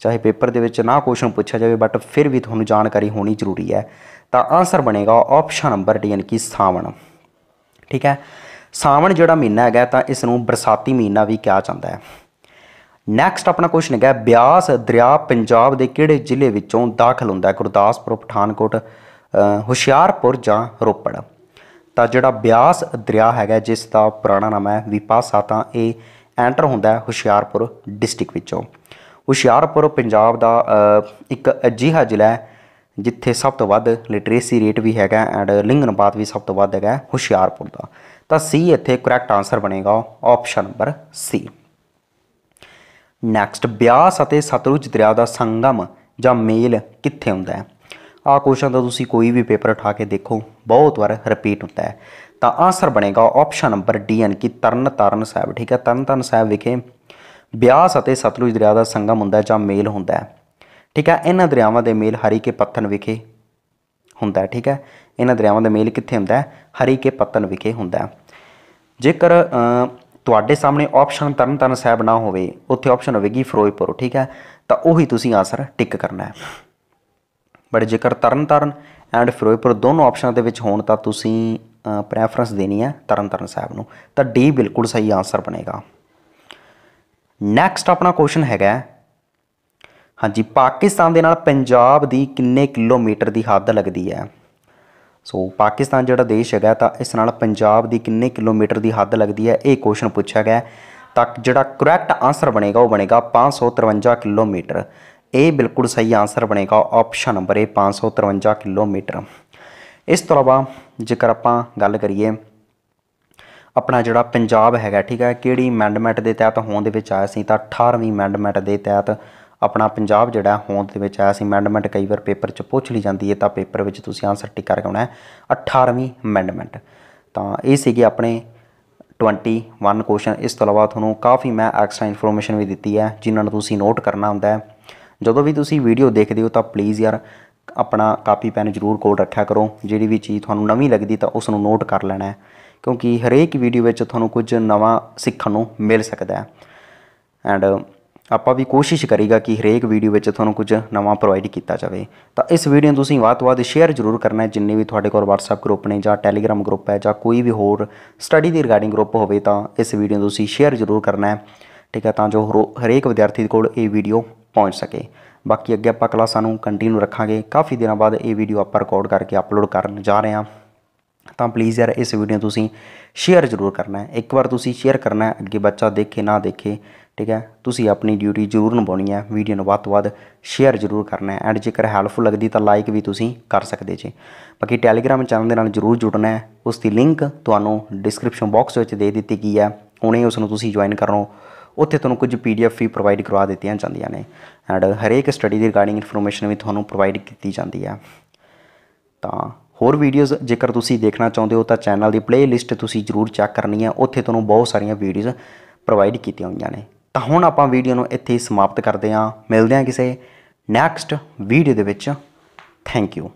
ਚਾਹੇ ਪੇਪਰ ਦੇ ਵਿੱਚ ਨਾ ਕੁਐਸਚਨ ਪੁੱਛਿਆ ਜਾਵੇ ਬਟ ਫਿਰ ਵੀ ਤੁਹਾਨੂੰ ਜਾਣਕਾਰੀ ਹੋਣੀ ਜ਼ਰੂਰੀ ਹੈ ਤਾਂ ਆਨਸਰ ਬਣੇਗਾ ਆਪਸ਼ਨ ਨੰਬਰ ਡੀ ਯਾਨੀ ਕਿ ਸਾਵਣ ਠੀਕ ਹੈ ਸਾਵਣ ਜਿਹੜਾ ਮਹੀਨਾ ਹੈਗਾ ਤਾਂ ਇਸ ਨੂੰ ਬਰਸਾਤੀ ਮਹੀਨਾ ਵੀ ਕਿਹਾ ਜਾਂਦਾ ਹੈ ਨੈਕਸਟ ਆਪਣਾ ਕੁਐਸਚਨ ਹੈਗਾ ਬਿਆਸ ਦਰਿਆ ਪੰਜਾਬ ਦੇ ਕਿਹੜੇ ਜ਼ਿਲ੍ਹੇ ਵਿੱਚੋਂ ਦਾਖਲ ਹੁੰਦਾ ਹੈ ਗੁਰਦਾਸਪੁਰ ਪਠਾਨਕੋਟ ਹੁਸ਼ਿਆਰਪੁਰ ਜਾਂ ਰੋਪੜ ਤਾਂ ਜਿਹੜਾ ਬਿਆਸ ਦਰਿਆ ਹੈਗਾ ਜਿਸ ਦਾ ਪੁਰਾਣਾ ਨਾਮ ਹੈ ਵਿਪਾਸਾ ਤਾਂ ਇਹ ਐਂਟਰ ਹੁੰਦਾ ਹੈ ਹੁਸ਼ਿਆਰਪੁਰ ਡਿਸਟ੍ਰਿਕਟ ਵਿੱਚੋਂ ਹੁਸ਼ਿਆਰਪੁਰ ਪੰਜਾਬ ਦਾ ਇੱਕ ਅਜੀਹਾ ਜ਼ਿਲ੍ਹਾ ਹੈ ਜਿੱਥੇ ਸਭ ਤੋਂ ਵੱਧ ਲਿਟਰੇਸੀ ਰੇਟ ਵੀ ਹੈਗਾ ਐਂਡ ਅਨੁਪਾਤ ਵੀ ਸਭ ਤੋਂ ਵੱਧ ਹੈਗਾ ਹੁਸ਼ਿਆਰਪੁਰ ਦਾ ਤਾਂ C ਇੱਥੇ ਕਰੈਕਟ ਆਨਸਰ ਬਣੇਗਾ option number C next Beas ਅਤੇ ਸਤਲੁਜ ਦਰਿਆ ਦਾ ਸੰਗਮ ਜਾਂ ਮੇਲ ਕਿੱਥੇ ਹੁੰਦਾ ਹੈ ਆਹ ਕੁਐਸਚਨ ਦਾ ਤੁਸੀਂ ਕੋਈ ਵੀ ਪੇਪਰ ਉਠਾ ਕੇ ਦੇਖੋ ਬਹੁਤ ਵਾਰ ਰਿਪੀਟ ਹੁੰਦਾ ਹੈ ਤਾਂ ਆਨਸਰ ਬਣੇਗਾ ਆਪਸ਼ਨ ਨੰਬਰ ਡੀ ਯਾਨੀ ਕਿ ਤਰਨ ਤਾਰਨ ਸਾਹਿਬ ਠੀਕ ਹੈ ਤਰਨ ਤਾਰਨ ਸਾਹਿਬ ਵਿਖੇ ਬਿਆਸ ਅਤੇ ਸਤਲੁਜ ਦਰਿਆ ਦਾ ਸੰਗਮ ਹੁੰਦਾ ਜਾਂ ਮੇਲ ਹੁੰਦਾ ਹੈ ਠੀਕ ਹੈ ਇਹਨਾਂ ਦਰਿਆਵਾਂ ਦੇ ਮੇਲ ਹਰੀਕੇ ਪੱਥਨ ਵਿਖੇ ਹੁੰਦਾ ਹੈ ਠੀਕ ਹੈ ਇਹਨਾਂ ਦਰਿਆਵਾਂ ਦਾ ਮੇਲ ਕਿੱਥੇ ਹੁੰਦਾ ਹੈ ਹਰੀ ਕੇ ਪੱਤਨ ਵਿਖੇ ਹੁੰਦਾ ਜੇਕਰ ਤੁਹਾਡੇ ਸਾਹਮਣੇ ਆਪਸ਼ਨ ਤਰਨਤਨ ਸਾਹਿਬ ਨਾ ਹੋਵੇ ਉੱਥੇ ਆਪਸ਼ਨ ਹੋਵੇਗੀ ਫਿਰੋਜ਼ਪੁਰ ਠੀਕ ਹੈ ਤਾਂ ਉਹੀ ਤੁਸੀਂ ਆਨਸਰ ਟਿਕ ਕਰਨਾ ਹੈ ਬਟ ਜੇਕਰ ਤਰਨਤਨ ਐਂਡ ਫਿਰੋਜ਼ਪੁਰ ਦੋਨੋਂ ਆਪਸ਼ਨਾਂ ਦੇ ਵਿੱਚ ਹੋਣ ਤਾਂ ਤੁਸੀਂ ਪ੍ਰੈਫਰੈਂਸ ਦੇਣੀ ਹੈ ਤਰਨਤਨ ਸਾਹਿਬ ਨੂੰ ਤਾਂ ਡੀ ਬਿਲਕੁਲ ਸਹੀ ਆਨਸਰ ਬਣੇਗਾ ਨੈਕਸਟ ਆਪਣਾ ਕੁਐਸਚਨ ਹੈਗਾ ਹਾਂਜੀ ਪਾਕਿਸਤਾਨ ਦੇ ਨਾਲ ਪੰਜਾਬ ਦੀ ਕਿੰਨੇ ਕਿਲੋਮੀਟਰ ਦੀ ਹੱਦ ਲੱਗਦੀ ਹੈ ਸੋ ਪਾਕਿਸਤਾਨ ਜਿਹੜਾ ਦੇਸ਼ ਹੈਗਾ ਤਾਂ ਇਸ ਨਾਲ ਪੰਜਾਬ ਦੀ ਕਿੰਨੇ ਕਿਲੋਮੀਟਰ ਦੀ ਹੱਦ ਲੱਗਦੀ ਹੈ ਇਹ ਕੁਐਸਚਨ ਪੁੱਛਿਆ ਗਿਆ ਤਾਂ ਜਿਹੜਾ ਕਰੈਕਟ ਆਨਸਰ ਬਣੇਗਾ ਉਹ ਬਣੇਗਾ 553 ਕਿਲੋਮੀਟਰ ਇਹ ਬਿਲਕੁਲ ਸਹੀ ਆਨਸਰ ਬਣੇਗਾ ਆਪਸ਼ਨ ਨੰਬਰ ਏ 553 ਕਿਲੋਮੀਟਰ ਇਸ ਤੋਂ ਇਲਾਵਾ ਜੇਕਰ ਆਪਾਂ ਗੱਲ ਕਰੀਏ ਆਪਣਾ ਜਿਹੜਾ ਪੰਜਾਬ ਹੈਗਾ ਠੀਕ ਹੈ ਕਿਹੜੀ ਅਮੈਂਡਮੈਂਟ ਦੇ ਤਹਿਤ ਹੋਣ ਦੇ ਵਿੱਚ ਆਇਆ ਸੀ ਤਾਂ 18ਵੀਂ ਅਮੈਂਡਮੈਂਟ ਦੇ ਤਹਿਤ ਆਪਣਾ ਪੰਜਾਬ ਜਿਹੜਾ ਹੋਂਦ ਦੇ ਵਿੱਚ ਆਇਆ ਸੀ ਅਮੈਂਡਮੈਂਟ ਕਈ ਵਾਰ ਪੇਪਰ 'ਚ ਪੁੱਛ ਲਈ ਜਾਂਦੀ ਹੈ ਤਾਂ ਪੇਪਰ ਵਿੱਚ ਤੁਸੀਂ ਆਨਸਰ ਟਿਕ ਕਰਕੇ ਆਉਣਾ ਹੈ 18ਵੀਂ ਅਮੈਂਡਮੈਂਟ ਤਾਂ ਇਹ ਸੀਗੇ ਆਪਣੇ 21 ਕੁਐਸਚਨ ਇਸ ਤੋਂ ਇਲਾਵਾ ਤੁਹਾਨੂੰ ਕਾਫੀ ਮੈਂ ਐਕਸਟਰਾ ਇਨਫੋਰਮੇਸ਼ਨ ਵੀ ਦਿੱਤੀ ਹੈ ਜਿਨ੍ਹਾਂ ਨੂੰ ਤੁਸੀਂ ਨੋਟ ਕਰਨਾ ਹੁੰਦਾ ਹੈ ਜਦੋਂ ਵੀ ਤੁਸੀਂ ਵੀਡੀਓ ਦੇਖਦੇ ਹੋ ਤਾਂ ਪਲੀਜ਼ ਯਾਰ ਆਪਣਾ ਕਾਪੀ ਪੈਨ ਜ਼ਰੂਰ ਕੋਲ ਰੱਖਿਆ ਕਰੋ ਜਿਹੜੀ ਵੀ ਚੀਜ਼ ਤੁਹਾਨੂੰ ਨਵੀਂ ਲੱਗਦੀ ਤਾਂ ਉਸ ਨੂੰ ਨੋਟ ਕਰ ਲੈਣਾ ਹੈ ਕਿਉਂਕਿ ਹਰੇਕ ਵੀਡੀਓ ਵਿੱਚ ਤੁਹਾਨੂੰ ਕੁਝ ਨਵਾਂ ਸਿੱਖਣ ਨੂੰ ਮਿਲ ਸਕਦਾ ਹੈ ਐਂਡ ਆਪਾਂ ਵੀ ਕੋਸ਼ਿਸ਼ ਕਰੀਗਾ ਕਿ ਹਰੇਕ ਵੀਡੀਓ ਵਿੱਚ ਤੁਹਾਨੂੰ ਕੁਝ ਨਵਾਂ ਪ੍ਰੋਵਾਈਡ ਕੀਤਾ ਜਾਵੇ ਤਾਂ ਇਸ ਵੀਡੀਓ ਨੂੰ ਤੁਸੀਂ ਵਾਤ-ਵਾਤ ਸ਼ੇਅਰ ਜ਼ਰੂਰ ਕਰਨਾ ਹੈ ਜਿੰਨੇ ਵੀ ਤੁਹਾਡੇ ਕੋਲ WhatsApp ਗਰੁੱਪ ਨੇ ਜਾਂ Telegram ਗਰੁੱਪ ਹੈ ਜਾਂ ਕੋਈ ਵੀ ਹੋਰ ਸਟੱਡੀ ਦੇ ਰਿਗਾਰਡਿੰਗ ਗਰੁੱਪ ਹੋਵੇ ਤਾਂ ਇਸ ਵੀਡੀਓ ਨੂੰ ਤੁਸੀਂ ਸ਼ੇਅਰ ਜ਼ਰੂਰ ਕਰਨਾ ਹੈ ਠੀਕ ਹੈ ਤਾਂ ਜੋ ਹਰੇਕ ਵਿਦਿਆਰਥੀ ਕੋਲ ਇਹ ਵੀਡੀਓ ਪਹੁੰਚ ਸਕੇ ਬਾਕੀ ਅੱਗੇ ਆਪਾਂ ਕਲਾਸਾਂ ਨੂੰ ਕੰਟੀਨਿਊ ਰੱਖਾਂਗੇ ਕਾਫੀ ਦਿਨਾਂ ਬਾਅਦ ਇਹ ਵੀਡੀਓ ਆਪਾਂ ਰਿਕਾਰਡ ਕਰਕੇ ਅਪਲੋਡ ਕਰਨ ਜਾ ਰਹੇ ਹਾਂ ਤਾਂ ਪਲੀਜ਼ ਯਾਰ ਇਸ ਵੀਡੀਓ ਤੁਸੀਂ ਸ਼ੇਅਰ ਜ਼ਰੂਰ ਕਰਨਾ ਹੈ ਇੱਕ ਵਾਰ ਤੁਸੀਂ ਸ਼ੇਅਰ ਕਰਨਾ ਹੈ ਅੱਗੇ ਬੱਚਾ ਦੇਖੇ ਨਾ ਦੇਖੇ ਠੀਕ ਹੈ ਤੁਸੀਂ ਆਪਣੀ ਡਿਊਟੀ ਜ਼ਰੂਰ ਨਿਭਾਉਣੀ ਹੈ ਵੀਡੀਓ ਨੂੰ ਵੱਧ ਤੋਂ ਵੱਧ ਸ਼ੇਅਰ ਜ਼ਰੂਰ ਕਰਨਾ ਐਂਡ ਜੇਕਰ ਹੈਲਪਫੁਲ ਲੱਗਦੀ ਤਾਂ ਲਾਈਕ ਵੀ ਤੁਸੀਂ ਕਰ ਸਕਦੇ ਜੀ ਬਾਕੀ ਟੈਲੀਗ੍ਰਾਮ ਚੈਨਲ ਦੇ ਨਾਲ ਜ਼ਰੂਰ ਜੁੜਨਾ ਹੈ ਉਸ ਦੀ ਲਿੰਕ ਤੁਹਾਨੂੰ ਡਿਸਕ੍ਰਿਪਸ਼ਨ ਬਾਕਸ ਵਿੱਚ ਦੇ ਦਿੱਤੀ ਗਈ ਹੈ ਹੁਣੇ ਉਸ ਨੂੰ ਤੁਸੀਂ ਜੁਆਇਨ ਕਰੋ ਉੱਥੇ ਤੁਹਾਨੂੰ ਕੁਝ ਪੀਡੀਐਫ ਵੀ ਪ੍ਰੋਵਾਈਡ ਕਰਵਾ ਦਿੱਤੀਆਂ ਜਾਂਦੀਆਂ ਨੇ ਐਂਡ ਹਰੇਕ ਸਟੱਡੀ ਦੇ ਰਿਗਾਰਡਿੰਗ ਇਨਫੋਰਮੇਸ਼ਨ ਵੀ ਤੁਹਾਨੂੰ ਪ੍ਰੋਵਾਈਡ ਕੀਤੀ ਜਾਂਦੀ ਹੈ ਤਾਂ ਹੋਰ ਵੀਡੀਓਜ਼ ਜੇਕਰ ਤੁਸੀਂ ਦੇਖਣਾ ਚਾਹੁੰਦੇ ਹੋ ਤਾਂ ਚੈਨਲ ਦੀ ਪਲੇਲਿਸਟ ਤੁਸੀਂ ਜ਼ਰੂਰ ਚੈੱਕ ਕਰਨੀ ਹੈ ਉੱਥੇ ਤੁਹਾਨੂੰ ਬਹੁਤ ਸਾਰੀਆਂ ਵੀਡੀਓਜ਼ ਪ੍ਰੋਵਾਈਡ ਕੀਤੀਆਂ ਹੋਈਆਂ ਨੇ ਤਾਂ ਹੁਣ ਆਪਾਂ ਵੀਡੀਓ ਨੂੰ ਇੱਥੇ ਹੀ ਸਮਾਪਤ ਕਰਦੇ ਹਾਂ ਮਿਲਦੇ ਹਾਂ ਕਿਸੇ ਨੈਕਸਟ ਵੀਡੀਓ ਦੇ ਵਿੱਚ ਥੈਂਕ ਯੂ